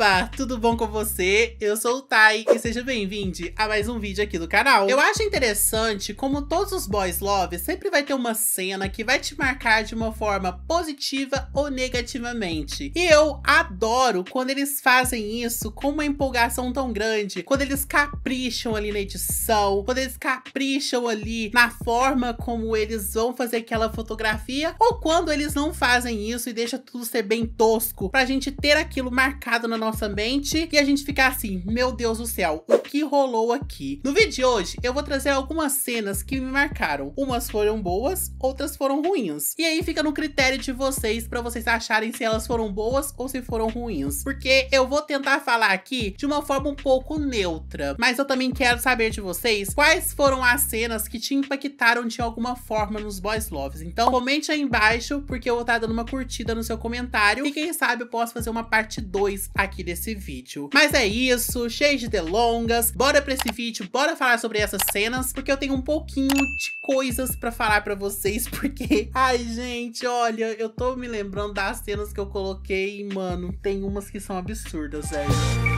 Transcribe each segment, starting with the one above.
Opa, tudo bom com você? Eu sou o Tai e seja bem-vindo a mais um vídeo aqui do canal. Eu acho interessante como todos os boys love sempre vai ter uma cena que vai te marcar de uma forma positiva ou negativamente. E eu adoro quando eles fazem isso com uma empolgação tão grande, quando eles capricham ali na edição, quando eles capricham ali na forma como eles vão fazer aquela fotografia, ou quando eles não fazem isso e deixa tudo ser bem tosco pra gente ter aquilo marcado na nossa nossa mente e a gente ficar assim, meu Deus do céu, o que rolou aqui? No vídeo de hoje, eu vou trazer algumas cenas que me marcaram. Umas foram boas, outras foram ruins. E aí fica no critério de vocês para vocês acharem se elas foram boas ou se foram ruins. Porque eu vou tentar falar aqui de uma forma um pouco neutra, mas eu também quero saber de vocês quais foram as cenas que te impactaram de alguma forma nos Boys Loves. Então comente aí embaixo, porque eu vou estar tá dando uma curtida no seu comentário e quem sabe eu posso fazer uma parte 2 aqui aqui desse vídeo. Mas é isso, cheio de delongas, bora pra esse vídeo, bora falar sobre essas cenas, porque eu tenho um pouquinho de coisas pra falar pra vocês, porque... Ai, gente, olha, eu tô me lembrando das cenas que eu coloquei, mano, tem umas que são absurdas, velho.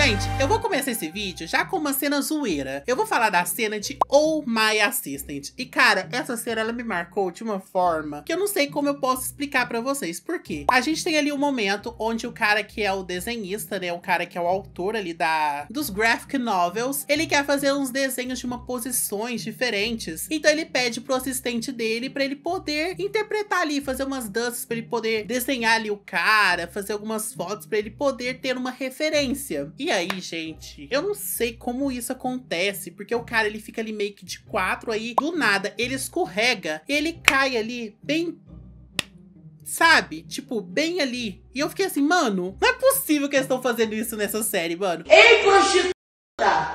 Gente, eu vou começar esse vídeo já com uma cena zoeira. Eu vou falar da cena de Oh My Assistant. E, cara, essa cena, ela me marcou de uma forma que eu não sei como eu posso explicar pra vocês. Por quê? A gente tem ali um momento onde o cara que é o desenhista, né, o cara que é o autor ali da, dos graphic novels, ele quer fazer uns desenhos de uma posições diferentes. Então ele pede pro assistente dele pra ele poder interpretar ali, fazer umas danças, pra ele poder desenhar ali o cara, fazer algumas fotos, pra ele poder ter uma referência. E aí, gente, eu não sei como isso acontece, porque o cara ele fica ali meio que de quatro, aí do nada ele escorrega, ele cai ali bem sabe? Tipo, bem ali. E eu fiquei assim, mano, não é possível que eles estão fazendo isso nessa série, mano. Ei, prostituta!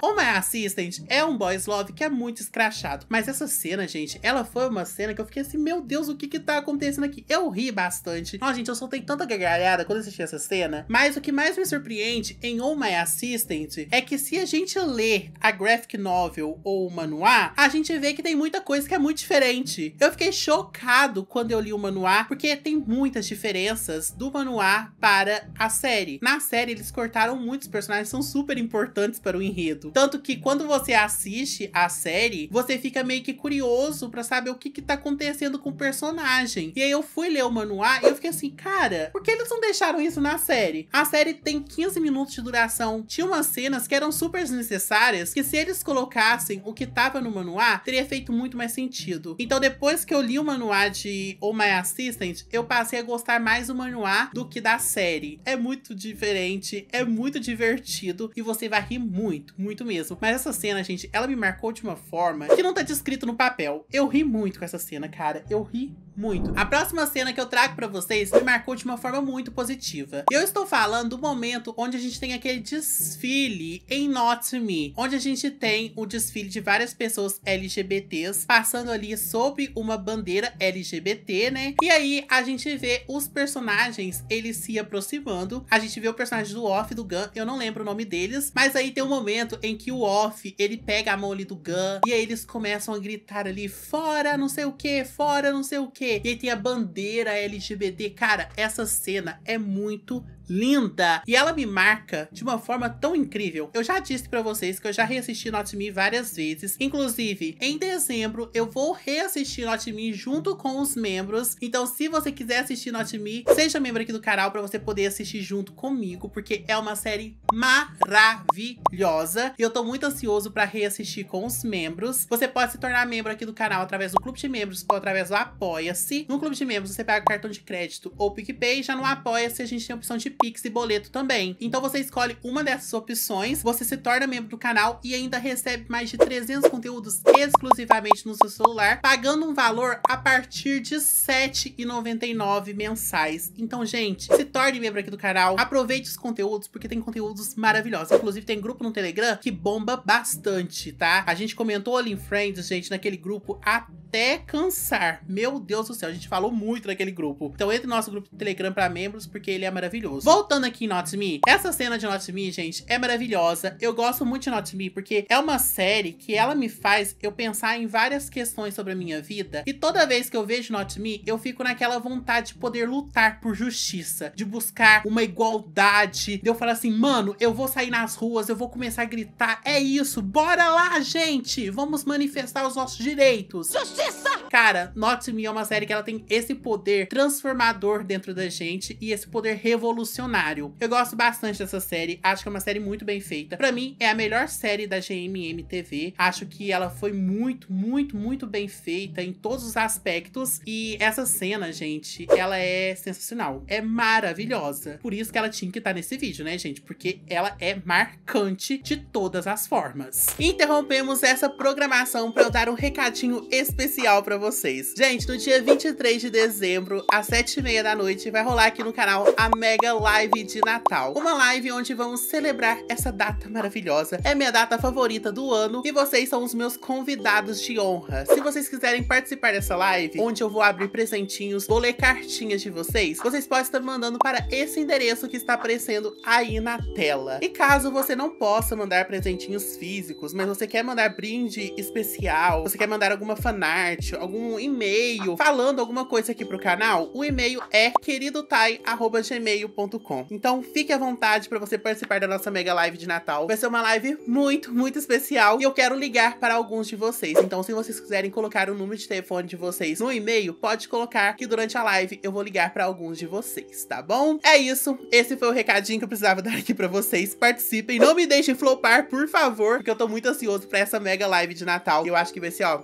O My assistant é um boys love que é muito escrachado. Mas essa cena, gente, ela foi uma cena que eu fiquei assim, meu Deus, o que que tá acontecendo aqui? Eu ri bastante. Ó, gente, eu soltei tanta gargalhada quando assisti essa cena. Mas o que mais me surpreende em O My Assistant é que se a gente ler a graphic novel ou o manuá, a gente vê que tem muita coisa que é muito diferente. Eu fiquei chocado quando eu li o manuá, porque tem muitas diferenças do manuá para a série. Na série, eles cortaram muitos personagens que são super importantes para o enredo. Tanto que quando você assiste a série, você fica meio que curioso para saber o que que tá acontecendo com o personagem. E aí eu fui ler o manual e eu fiquei assim, cara, por que eles não deixaram isso na série? A série tem 15 minutos de duração. Tinha umas cenas que eram super desnecessárias, que se eles colocassem o que tava no manual, teria feito muito mais sentido. Então depois que eu li o manual de Oh My Assistant, eu passei a gostar mais do manual do que da série. É muito diferente, é muito divertido e você vai rir muito, muito muito mesmo. Mas essa cena, gente, ela me marcou de uma forma que não tá descrito no papel. Eu ri muito com essa cena, cara. Eu ri muito. A próxima cena que eu trago pra vocês me marcou de uma forma muito positiva. Eu estou falando do momento onde a gente tem aquele desfile em Not Me, onde a gente tem o desfile de várias pessoas LGBTs passando ali sob uma bandeira LGBT, né? E aí a gente vê os personagens, eles se aproximando. A gente vê o personagem do Off e do Gun, eu não lembro o nome deles, mas aí tem um momento em que o Off, ele pega a mão ali do Gun e aí eles começam a gritar ali, fora não sei o que, fora não sei o que, quê. E aí tem a bandeira LGBT. Cara, essa cena é muito linda. E ela me marca de uma forma tão incrível. Eu já disse para vocês que eu já reassisti Not Me várias vezes. Inclusive, em dezembro, eu vou reassistir Not Me junto com os membros. Então, se você quiser assistir Not Me, seja membro aqui do canal para você poder assistir junto comigo, porque é uma série maravilhosa. E eu tô muito ansioso para reassistir com os membros. Você pode se tornar membro aqui do canal através do Clube de Membros ou através do Apoia Apoia-se. No clube de membros você paga cartão de crédito ou PicPay. Já no Apoia-se a gente tem a opção de Pix e boleto também. Então você escolhe uma dessas opções, você se torna membro do canal e ainda recebe mais de 300 conteúdos exclusivamente no seu celular, pagando um valor a partir de R$ 7,99 mensais. Então, gente, se torne membro aqui do canal, aproveite os conteúdos, porque tem conteúdos maravilhosos. Inclusive, tem grupo no Telegram que bomba bastante, tá? A gente comentou ali em Friends, gente, naquele grupo até cansar. Meu Deus Deus do céu, a gente falou muito daquele grupo. Então entre no nosso grupo do Telegram para membros, porque ele é maravilhoso. Voltando aqui em Not Me, essa cena de Not Me, gente, é maravilhosa. Eu gosto muito de Not Me, porque é uma série que ela me faz eu pensar em várias questões sobre a minha vida. E toda vez que eu vejo Not Me, eu fico naquela vontade de poder lutar por justiça, de buscar uma igualdade. De eu falar assim, mano, eu vou sair nas ruas, eu vou começar a gritar. É isso, bora lá, gente! Vamos manifestar os nossos direitos. Justiça! Cara, Not Me é uma série série que ela tem esse poder transformador dentro da gente e esse poder revolucionário. Eu gosto bastante dessa série, acho que é uma série muito bem feita. Para mim, é a melhor série da GMM TV. Acho que ela foi muito, muito, muito bem feita em todos os aspectos. E essa cena, gente, ela é sensacional. É maravilhosa. Por isso que ela tinha que estar tá nesse vídeo, né, gente? Porque ela é marcante de todas as formas. Interrompemos essa programação para eu dar um recadinho especial para vocês. Gente, no dia 23 de dezembro, às 7h30 da noite, vai rolar aqui no canal a Mega Live de Natal. Uma live onde vamos celebrar essa data maravilhosa. É minha data favorita do ano e vocês são os meus convidados de honra. Se vocês quiserem participar dessa live, onde eu vou abrir presentinhos, vou ler cartinhas de vocês, vocês podem estar mandando para esse endereço que está aparecendo aí na tela. E caso você não possa mandar presentinhos físicos, mas você quer mandar brinde especial, você quer mandar alguma fanart, algum e-mail, fala falando alguma coisa aqui pro canal, o e-mail é queridotai@gmail.com. Então fique à vontade para você participar da nossa mega live de Natal. Vai ser uma live muito, muito especial e eu quero ligar para alguns de vocês. Então se vocês quiserem colocar o número de telefone de vocês no e-mail, pode colocar que durante a live eu vou ligar para alguns de vocês, tá bom? É isso, esse foi o recadinho que eu precisava dar aqui para vocês. Participem, não me deixem flopar, por favor, porque eu tô muito ansioso para essa mega live de Natal. Eu acho que vai ser, ó,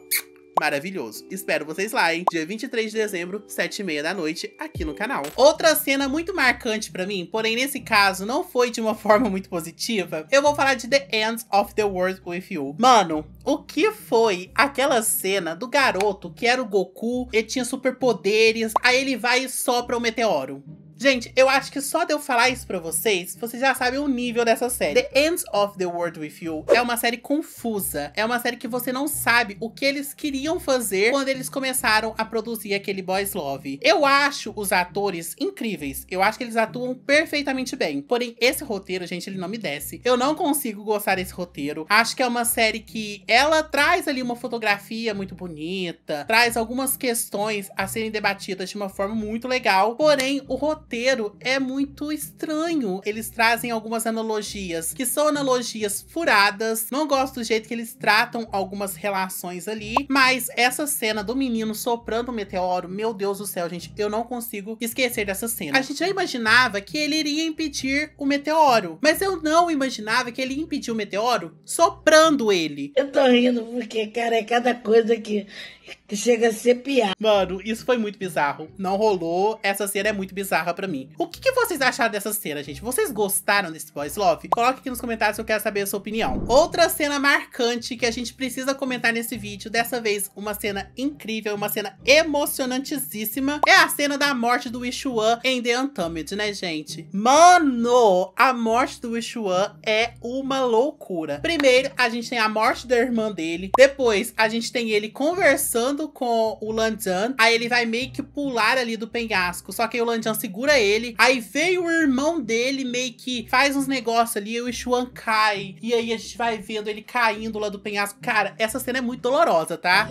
maravilhoso. Espero vocês lá, hein? Dia 23 de dezembro, 7h30 da noite, aqui no canal. Outra cena muito marcante pra mim, porém nesse caso não foi de uma forma muito positiva, eu vou falar de The End of the World With You. Mano, o que foi aquela cena do garoto que era o Goku, ele tinha superpoderes, aí ele vai e sopra o meteoro? Gente, eu acho que só de eu falar isso pra vocês, vocês já sabem o nível dessa série. The Ends of the World With You é uma série confusa. É uma série que você não sabe o que eles queriam fazer quando eles começaram a produzir aquele Boys Love. Eu acho os atores incríveis. Eu acho que eles atuam perfeitamente bem. Porém, esse roteiro, gente, ele não me desce. Eu não consigo gostar desse roteiro. Acho que é uma série que ela traz ali uma fotografia muito bonita, traz algumas questões a serem debatidas de uma forma muito legal. Porém, o roteiro roteiro é muito estranho. Eles trazem algumas analogias que são analogias furadas. Não gosto do jeito que eles tratam algumas relações ali. Mas essa cena do menino soprando o meteoro, meu Deus do céu, gente, eu não consigo esquecer dessa cena. A gente já imaginava que ele iria impedir o meteoro, mas eu não imaginava que ele impediu o meteoro soprando ele. Eu tô rindo porque, cara, é cada coisa que chega a ser piada. Mano, isso foi muito bizarro. Não rolou. Essa cena é muito bizarra pra mim. O que, que vocês acharam dessa cena, gente? Vocês gostaram desse boys love? Coloque aqui nos comentários que eu quero saber a sua opinião. Outra cena marcante que a gente precisa comentar nesse vídeo, dessa vez uma cena incrível, uma cena emocionantíssima, é a cena da morte do Wishuan em The Untamed, né, gente? Mano, a morte do Wishuan é uma loucura. Primeiro, a gente tem a morte da irmã dele, depois a gente tem ele conversando com o Lanjan, aí ele vai meio que pular ali do penhasco, só que aí o Lanjan segura ele. Aí veio o irmão dele, meio que faz uns negócios ali, o Xuan cai. E aí a gente vai vendo ele caindo lá do penhasco. Cara, essa cena é muito dolorosa, tá?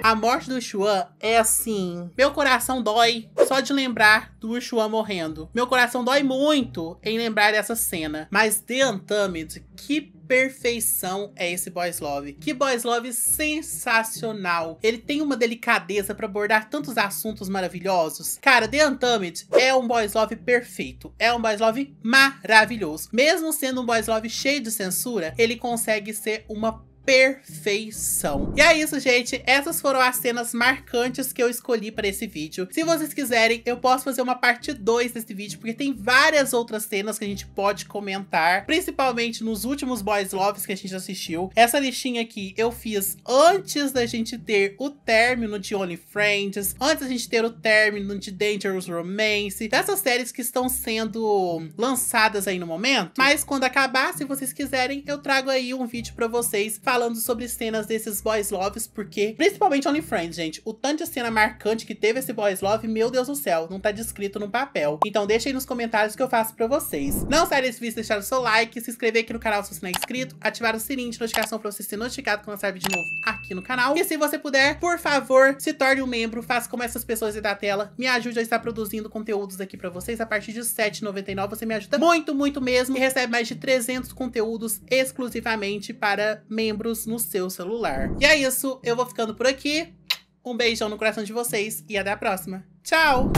A morte do Xuan é assim. Meu coração dói só de lembrar do Xuan morrendo. Meu coração dói muito em lembrar dessa cena. Mas The Untamed, que perfeição é esse Boys Love. Que Boys Love sensacional! Ele tem uma delicadeza para abordar tantos assuntos maravilhosos. Cara, The Untamed é um Boys Love perfeito. É um Boys Love maravilhoso. Mesmo sendo um Boys Love cheio de censura, ele consegue ser uma perfeição. E é isso, gente. Essas foram as cenas marcantes que eu escolhi para esse vídeo. Se vocês quiserem, eu posso fazer uma parte 2 desse vídeo, porque tem várias outras cenas que a gente pode comentar, principalmente nos últimos Boys Loves que a gente assistiu. Essa listinha aqui eu fiz antes da gente ter o término de Only Friends, antes da gente ter o término de Dangerous Romance, dessas séries que estão sendo lançadas aí no momento. Mas quando acabar, se vocês quiserem, eu trago aí um vídeo para vocês falando falando sobre cenas desses boys loves, porque, principalmente OnlyFriends, gente, o tanto de cena marcante que teve esse boys love, meu Deus do céu, não tá descrito no papel. Então deixa aí nos comentários que eu faço pra vocês. Não saia desse vídeo deixar o seu like, se inscrever aqui no canal se você não é inscrito, ativar o sininho de notificação pra você ser notificado quando sair vídeo novo aqui no canal. E se você puder, por favor, se torne um membro, faça como essas pessoas aí da tela, me ajude a estar produzindo conteúdos aqui pra vocês. A partir de R$ 7,99 você me ajuda muito, muito mesmo e recebe mais de 300 conteúdos exclusivamente para membros livros no seu celular. E é isso, eu vou ficando por aqui. Um beijão no coração de vocês e até a próxima. Tchau!